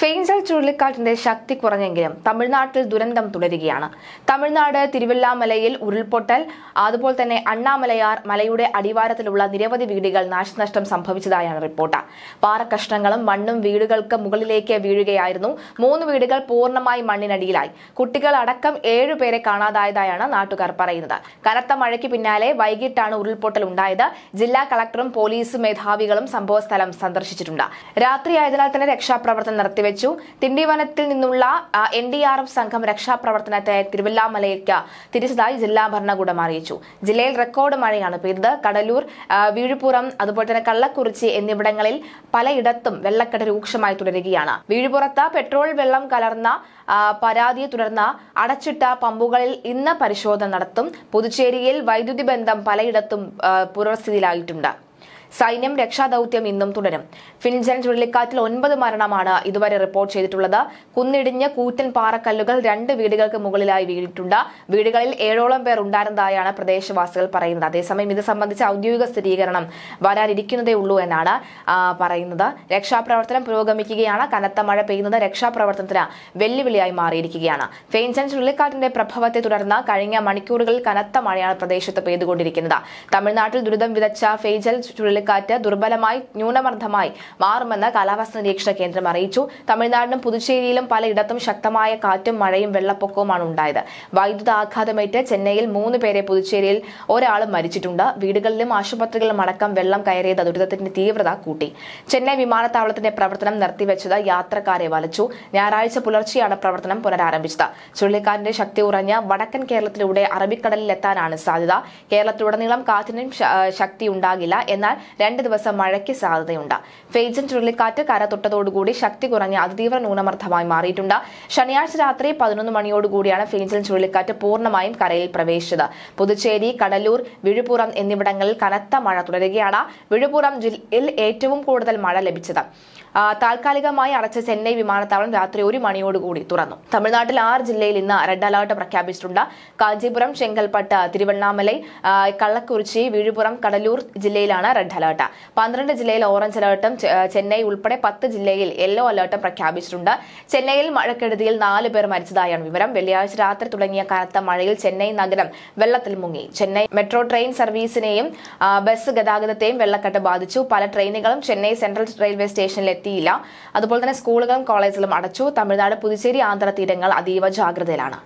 ഫെയ്ൻസൽ ചുഴലിക്കാറ്റിന്റെ ശക്തി കുറഞ്ഞെങ്കിലും തമിഴ്നാട്ടിൽ ദുരന്തം തുടരുകയാണ് തമിഴ്നാട് തിരുവല്ലാമലയിൽ ഉരുൾപൊട്ടൽ അതുപോലെ തന്നെ അണ്ണാമലയാർ മലയുടെ അടിവാരത്തിലുള്ള നിരവധി വീടുകൾ നാശനഷ്ടം സംഭവിച്ചതായാണ് റിപ്പോർട്ട് പാറക്കഷ്ണങ്ങളും മണ്ണും വീടുകൾക്ക് മുകളിലേക്ക് വീഴുകയായിരുന്നു മൂന്ന് വീടുകൾ പൂർണ്ണമായി മണ്ണിനടിയിലായി കുട്ടികൾ അടക്കം ഏഴുപേരെ കാണാതായതായാണ് നാട്ടുകാർ പറയുന്നത് കനത്ത മഴയ്ക്ക് പിന്നാലെ വൈകിട്ടാണ് ഉരുൾപൊട്ടൽ ഉണ്ടായത് ജില്ലാ കളക്ടറും പോലീസ് മേധാവികളും സംഭവസ്ഥലം സന്ദർശിച്ചിട്ടുണ്ട് രാത്രിയായതിനാൽ തന്നെ രക്ഷാപ്രവർത്തനം നടത്തി വെച്ചു തിണ്ടിവനത്തിൽ നിന്നുള്ള എൻ ഡി ആർ എഫ് സംഘം രക്ഷാപ്രവർത്തനത്തെ തിരുവല്ലാമലയ്ക്ക് തിരിച്ചതായി ജില്ലാ ഭരണകൂടം അറിയിച്ചു ജില്ലയിൽ റെക്കോർഡ് മഴയാണ് പെയ്തത് കടലൂർ വീഴുപുറം അതുപോലെ തന്നെ കള്ളക്കുറിച്ചി എന്നിവിടങ്ങളിൽ പലയിടത്തും വെള്ളക്കെട്ട് രൂക്ഷമായി തുടരുകയാണ് വീഴുപുറത്ത് പെട്രോൾ വെള്ളം കലർന്ന പരാതിയെ തുടർന്ന് അടച്ചിട്ട പമ്പുകളിൽ ഇന്ന് പരിശോധന നടത്തും പുതുച്ചേരിയിൽ വൈദ്യുതി ബന്ധം പലയിടത്തും പുനർസ്ഥിതിയിലായിട്ടുണ്ട് സൈന്യം രക്ഷാദൌത്യം ഇന്നും തുടരും ഫിൻജൻ ചുഴലിക്കാറ്റിൽ ഒൻപത് മരണമാണ് ഇതുവരെ റിപ്പോർട്ട് ചെയ്തിട്ടുള്ളത് കുന്നിടിഞ്ഞ് കൂറ്റൻ പാറക്കല്ലുകൾ രണ്ട് വീടുകൾക്ക് മുകളിലായി വീണിട്ടുണ്ട് വീടുകളിൽ ഏഴോളം പേർ ഉണ്ടായിരുന്നതായാണ് പ്രദേശവാസികൾ പറയുന്നത് അതേസമയം ഇത് സംബന്ധിച്ച ഔദ്യോഗിക സ്ഥിരീകരണം വരാനിരിക്കുന്നതേ ഉള്ളൂ എന്നാണ് പറയുന്നത് രക്ഷാപ്രവർത്തനം പുരോഗമിക്കുകയാണ് കനത്ത മഴ പെയ്യുന്നത് രക്ഷാപ്രവർത്തനത്തിന് വെല്ലുവിളിയായി മാറിയിരിക്കുകയാണ് ഫെയിൻസൻ ചുഴലിക്കാറ്റിന്റെ പ്രഭാവത്തെ തുടർന്ന് കഴിഞ്ഞ മണിക്കൂറുകളിൽ കനത്ത മഴയാണ് പ്രദേശത്ത് പെയ്തുകൊണ്ടിരിക്കുന്നത് തമിഴ്നാട്ടിൽ ദുരിതം വിതച്ച ഫെയ്ജൽ ചുഴലി ചുഴലിക്കാറ്റ് ദുർബലമായി ന്യൂനമർദ്ദമായി മാറുമെന്ന് കാലാവസ്ഥാ നിരീക്ഷണ കേന്ദ്രം അറിയിച്ചു തമിഴ്നാടിനും പുതുച്ചേരിയിലും പലയിടത്തും ശക്തമായ കാറ്റും മഴയും വെള്ളപ്പൊക്കവുമാണ് ഉണ്ടായത് വൈദ്യുത ആഘാതമേറ്റ് ചെന്നൈയിൽ മൂന്ന് പേരെ പുതുച്ചേരിയിൽ ഒരാളും മരിച്ചിട്ടുണ്ട് വീടുകളിലും ആശുപത്രികളിലും അടക്കം വെള്ളം കയറിയത് ദുരിതത്തിന്റെ തീവ്രത കൂട്ടി ചെന്നൈ വിമാനത്താവളത്തിന്റെ പ്രവർത്തനം നിർത്തിവെച്ചത് യാത്രക്കാരെ വലച്ചു ഞായറാഴ്ച പുലർച്ചെയാണ് പ്രവർത്തനം പുനരാരംഭിച്ചത് ചുഴലിക്കാറ്റിന്റെ ശക്തി കുറഞ്ഞ വടക്കൻ കേരളത്തിലൂടെ അറബിക്കടലിലെത്താനാണ് സാധ്യത കേരളത്തിലുടനീളം കാറ്റിനും ശക്തിയുണ്ടാകില്ല എന്നാൽ രണ്ട് ദിവസം മഴയ്ക്ക് സാധ്യതയുണ്ട് ഫെയ്ജൻ ചുഴലിക്കാറ്റ് കര തൊട്ടതോടുകൂടി ശക്തി കുറഞ്ഞ അതിതീവ്ര ന്യൂനമർദ്ദമായി മാറിയിട്ടുണ്ട് ശനിയാഴ്ച രാത്രി പതിനൊന്ന് മണിയോടുകൂടിയാണ് ഫെയ്ജൻ ചുഴലിക്കാറ്റ് പൂർണ്ണമായും കരയിൽ പ്രവേശിച്ചത് പുതുച്ചേരി കടലൂർ വിഴുപ്പുറം എന്നിവിടങ്ങളിൽ കനത്ത മഴ തുടരുകയാണ് വിഴുപ്പുറം ജില്ലയിൽ ഏറ്റവും കൂടുതൽ മഴ ലഭിച്ചത് താൽക്കാലികമായി അടച്ച ചെന്നൈ വിമാനത്താവളം രാത്രി ഒരു മണിയോടുകൂടി തുറന്നു തമിഴ്നാട്ടിൽ ആറ് ജില്ലയിൽ ഇന്ന് റെഡ് അലർട്ട് പ്രഖ്യാപിച്ചിട്ടുണ്ട് കാഞ്ചീപുരം ചെങ്കൽപ്പട്ട് തിരുവണ്ണാമലൈ കള്ളക്കുറിച്ചി വിഴുപുറം കടലൂർ ജില്ലയിലാണ് റെഡ് അലേർട്ട് പന്ത്രണ്ട് ജില്ലയിൽ ഓറഞ്ച് അലേർട്ടും ചെന്നൈ ഉൾപ്പെടെ പത്ത് ജില്ലയിൽ യെല്ലോ അലേർട്ടും പ്രഖ്യാപിച്ചിട്ടുണ്ട് ചെന്നൈയിൽ മഴക്കെടുതിയിൽ നാല് പേർ മരിച്ചതായാണ് വിവരം വെള്ളിയാഴ്ച രാത്രി തുടങ്ങിയ കനത്ത മഴയിൽ ചെന്നൈ നഗരം വെള്ളത്തിൽ മുങ്ങി ചെന്നൈ മെട്രോ ട്രെയിൻ സർവീസിനെയും ബസ് ഗതാഗതത്തെയും വെള്ളക്കെട്ട് ബാധിച്ചു പല ട്രെയിനുകളും ചെന്നൈ സെൻട്രൽ റെയിൽവേ സ്റ്റേഷനിൽ എത്തിയില്ല അതുപോലെ തന്നെ സ്കൂളുകളും കോളേജുകളും അടച്ചു തമിഴ്നാട് പുതുച്ചേരി ആന്ധ്ര തീരങ്ങൾ അതീവ ജാഗ്രതയിലാണ്